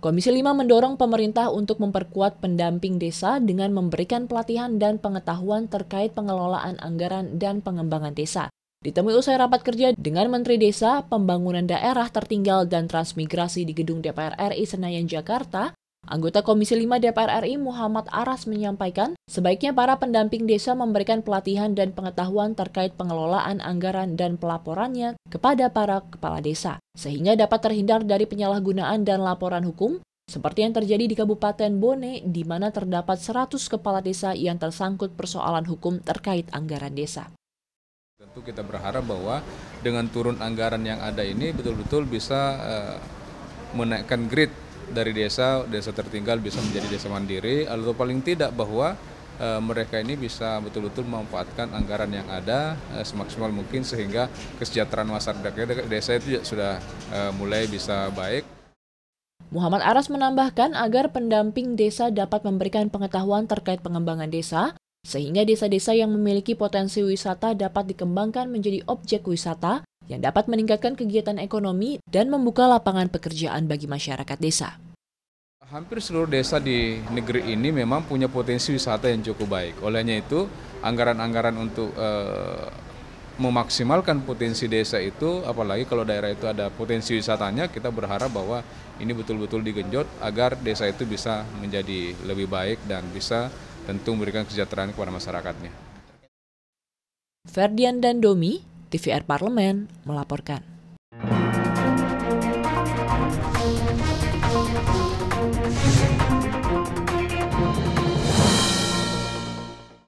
Komisi 5 mendorong pemerintah untuk memperkuat pendamping desa dengan memberikan pelatihan dan pengetahuan terkait pengelolaan anggaran dan pengembangan desa. Ditemui usai rapat kerja dengan Menteri Desa, Pembangunan Daerah Tertinggal dan Transmigrasi di Gedung DPR RI Senayan Jakarta, Anggota Komisi 5 DPR RI Muhammad Aras menyampaikan, sebaiknya para pendamping desa memberikan pelatihan dan pengetahuan terkait pengelolaan anggaran dan pelaporannya kepada para kepala desa, sehingga dapat terhindar dari penyalahgunaan dan laporan hukum, seperti yang terjadi di Kabupaten Bone, di mana terdapat 100 kepala desa yang tersangkut persoalan hukum terkait anggaran desa. Tentu kita berharap bahwa dengan turun anggaran yang ada ini betul-betul bisa eh, menaikkan grade dari desa desa tertinggal bisa menjadi desa mandiri atau paling tidak bahwa e, mereka ini bisa betul-betul memanfaatkan anggaran yang ada e, semaksimal mungkin sehingga kesejahteraan masyarakat desa itu sudah e, mulai bisa baik. Muhammad Aras menambahkan agar pendamping desa dapat memberikan pengetahuan terkait pengembangan desa, sehingga desa-desa yang memiliki potensi wisata dapat dikembangkan menjadi objek wisata yang dapat meningkatkan kegiatan ekonomi dan membuka lapangan pekerjaan bagi masyarakat desa. Hampir seluruh desa di negeri ini memang punya potensi wisata yang cukup baik. Olehnya itu, anggaran-anggaran untuk eh, memaksimalkan potensi desa itu, apalagi kalau daerah itu ada potensi wisatanya, kita berharap bahwa ini betul-betul digenjot agar desa itu bisa menjadi lebih baik dan bisa tentu memberikan kesejahteraan kepada masyarakatnya. Ferdian dan Domi, TVR Parlemen melaporkan.